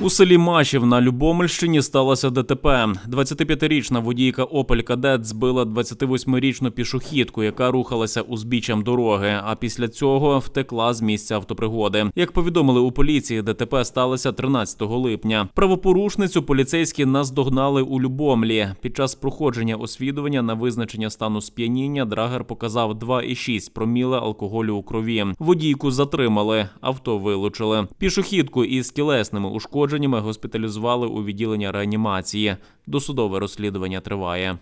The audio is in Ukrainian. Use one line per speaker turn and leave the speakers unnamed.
У селі Машів на Любомельщині сталося ДТП. 25-річна водійка Опель Кадет збила 28-річну пішохідку, яка рухалася узбіччям дороги. А після цього втекла з місця автопригоди. Як повідомили у поліції, ДТП сталося 13 липня. Правопорушницю поліцейські наздогнали у Любомлі. Під час проходження освідування на визначення стану сп'яніння драгер показав 2,6 проміла алкоголю у крові. Водійку затримали, авто вилучили. Пішохідку із тілесними ушкодженнями ушкодженнями госпіталізували у відділення реанімації. Досудове розслідування триває.